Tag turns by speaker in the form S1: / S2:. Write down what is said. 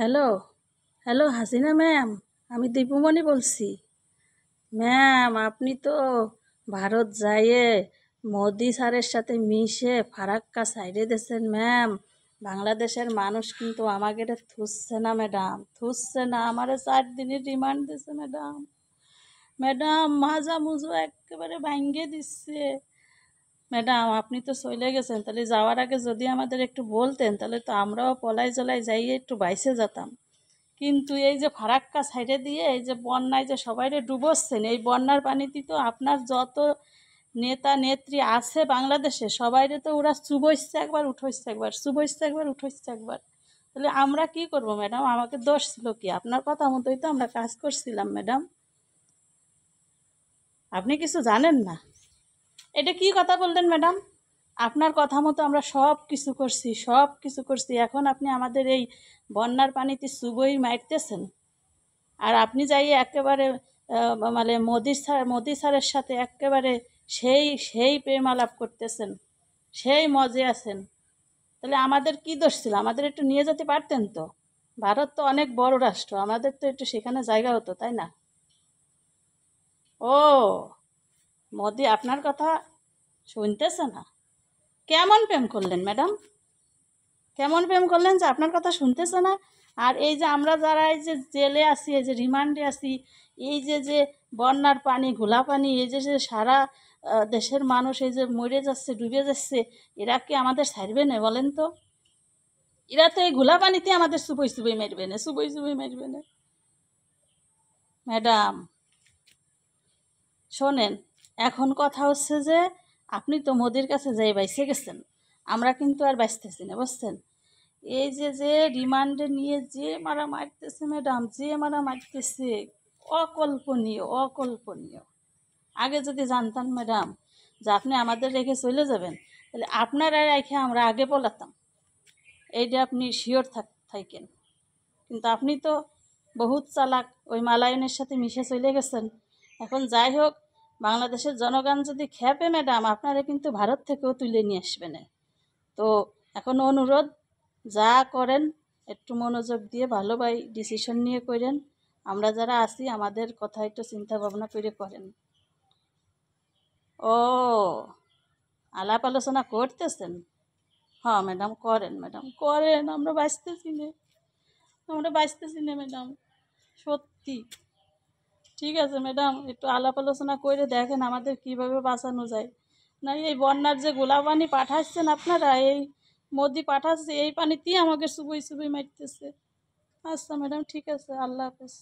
S1: hello hello Hasina ma'am আমি দীপুমণি বলছি ma'am আপনি তো ভারত যাইয়ে মোদি স্যারের সাথে মিশে ফারাক্কা সাইডে দিয়েছেন ম্যাম বাংলাদেশের মানুষ কিন্তু আমাকে এটা থুসছে না ম্যাডাম থুসছে না আমার চার দিনের রিমান্ড দিছে ম্যাডাম ম্যাডাম মাজা মুজো একেবারে ভাঙ্গে দিচ্ছে ম্যাডাম আপনি তো চলে গেছেন তাহলে যাওয়ার আগে যদি আমাদের একটু বলতেন তাহলে তো আমরাও পলাই জলাই যাই একটু বাইসে যেতাম কিন্তু এই যে ফারাক্কা সাইডে দিয়ে এই যে বন্যায় যে সবাইরে ডুবোচ্ছেন এই বন্যার পানিতে তো আপনার যত নেতা নেত্রী আছে বাংলাদেশে সবাইরে তো ওরা চুবইছে একবার উঠোইছে একবার চুবইছে একবার উঠোইছে একবার তাহলে আমরা কি করব ম্যাডাম আমাকে দোষ ছিল কি আপনার কথা মতোই তো আমরা কাজ করছিলাম ম্যাডাম আপনি কিছু জানেন না এটা কি কথা বললেন ম্যাডাম আপনার কথা মতো আমরা সব কিছু করছি সব কিছু করছি এখন আপনি আমাদের এই বন্যার পানিতে সুবই মারতেছেন আর আপনি যাই একেবারে মানে মোদি স্যার মোদি স্যারের সাথে একেবারে সেই সেই প্রেম আলাপ করতেছেন সেই মজে আছেন তাহলে আমাদের কি দোষ ছিল আমাদের একটু নিয়ে যেতে পারতেন তো ভারত তো অনেক বড় রাষ্ট্র আমাদের তো একটু সেখানে জায়গা হতো তাই না ও মোদি আপনার কথা শুনতেছে না কেমন প্রেম করলেন ম্যাডাম কেমন প্রেম করলেন যে আপনার কথা শুনতেছে না আর এই যে আমরা যারা এই যে জেলে আসি এই যে রিমান্ডে আসি এই যে যে বন্যার পানি ঘোলা পানি এই যে যে সারা দেশের মানুষ এই যে মরে যাচ্ছে ডুবে যাচ্ছে এরা কি আমাদের ছাড়বে না বলেন তো এরা তো এই ঘোলা পানিতে আমাদের সুবই সুবই মেরবে না সুবই সুবই মেরবে না ম্যাডাম শোনেন এখন কথা হচ্ছে যে আপনি তো মোদির কাছে যাই বাইসে গেছেন আমরা কিন্তু আর বাঁচতেছি না বুঝছেন এই যে যে রিমান্ডে নিয়ে যে মারা মারতেছে ম্যাডাম যে মারা মারতেছে অকল্পনীয় অকল্পনীয় আগে যদি জানতাম ম্যাডাম যে আপনি আমাদের রেখে চলে যাবেন তাহলে আপনার আর রেখে আমরা আগে পলাতাম এইটা আপনি শিওর থাক থাকেন কিন্তু আপনি তো বহুত চালাক ওই মালায়নের সাথে মিশে চলে গেছেন এখন যাই হোক বাংলাদেশের জনগণ যদি খেপে ম্যাডাম আপনারা কিন্তু ভারত থেকেও তুলে নিয়ে আসবে না তো এখন অনুরোধ যা করেন একটু মনোযোগ দিয়ে ভালোভাবে ডিসিশন নিয়ে করেন আমরা যারা আছি আমাদের কথা একটু চিন্তা ভাবনা করে করেন ও আলাপ আলোচনা করতেছেন হ্যাঁ ম্যাডাম করেন ম্যাডাম করেন আমরা বাঁচতেছি না আমরা বাঁচতেছি না ম্যাডাম সত্যি ঠিক আছে ম্যাডাম একটু আলাপ আলোচনা করে দেখেন আমাদের কিভাবে বাঁচানো যায় না এই বন্যার যে গোলা পানি পাঠাচ্ছেন আপনারা এই মোদি পাঠাচ্ছে এই পানিতেই আমাকে শুভই শুভই মারতেছে আচ্ছা ম্যাডাম ঠিক আছে আল্লাহ হাফেজ